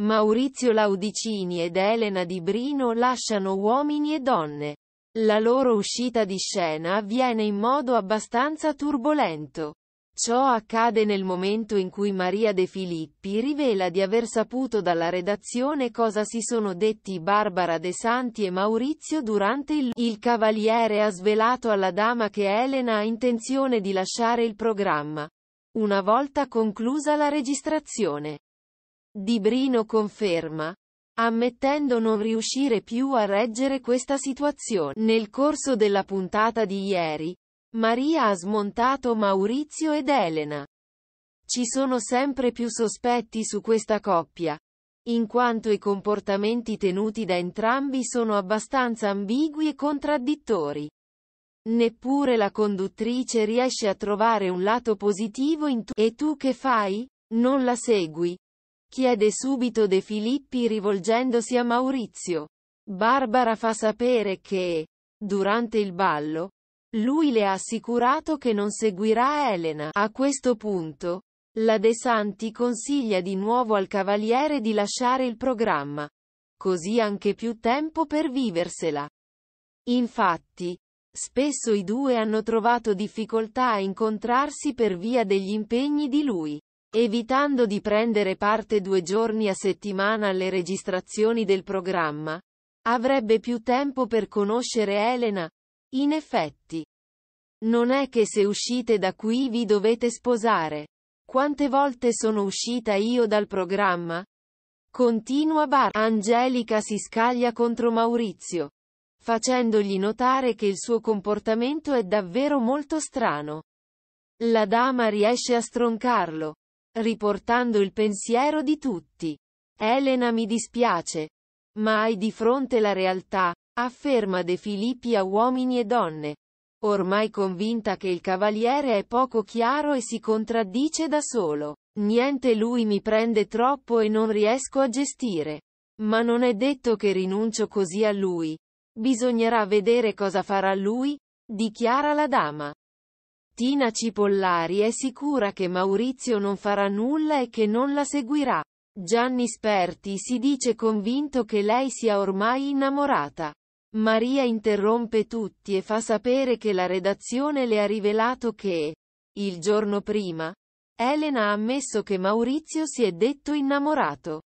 Maurizio Laudicini ed Elena Di Brino lasciano Uomini e Donne. La loro uscita di scena avviene in modo abbastanza turbolento. Ciò accade nel momento in cui Maria De Filippi rivela di aver saputo dalla redazione cosa si sono detti Barbara De Santi e Maurizio durante il Il Cavaliere ha svelato alla dama che Elena ha intenzione di lasciare il programma. Una volta conclusa la registrazione. Di Brino conferma, ammettendo non riuscire più a reggere questa situazione. Nel corso della puntata di ieri, Maria ha smontato Maurizio ed Elena. Ci sono sempre più sospetti su questa coppia, in quanto i comportamenti tenuti da entrambi sono abbastanza ambigui e contraddittori. Neppure la conduttrice riesce a trovare un lato positivo in tu. E tu che fai? Non la segui. Chiede subito De Filippi rivolgendosi a Maurizio. Barbara fa sapere che, durante il ballo, lui le ha assicurato che non seguirà Elena. A questo punto, la De Santi consiglia di nuovo al cavaliere di lasciare il programma, così anche più tempo per viversela. Infatti, spesso i due hanno trovato difficoltà a incontrarsi per via degli impegni di lui evitando di prendere parte due giorni a settimana alle registrazioni del programma, avrebbe più tempo per conoscere Elena. In effetti, non è che se uscite da qui vi dovete sposare. Quante volte sono uscita io dal programma? Continua Bar. Angelica si scaglia contro Maurizio, facendogli notare che il suo comportamento è davvero molto strano. La dama riesce a stroncarlo, riportando il pensiero di tutti. Elena mi dispiace, ma hai di fronte la realtà, afferma De Filippi a uomini e donne, ormai convinta che il cavaliere è poco chiaro e si contraddice da solo. Niente lui mi prende troppo e non riesco a gestire. Ma non è detto che rinuncio così a lui. Bisognerà vedere cosa farà lui, dichiara la dama. Tina Cipollari è sicura che Maurizio non farà nulla e che non la seguirà. Gianni Sperti si dice convinto che lei sia ormai innamorata. Maria interrompe tutti e fa sapere che la redazione le ha rivelato che, il giorno prima, Elena ha ammesso che Maurizio si è detto innamorato.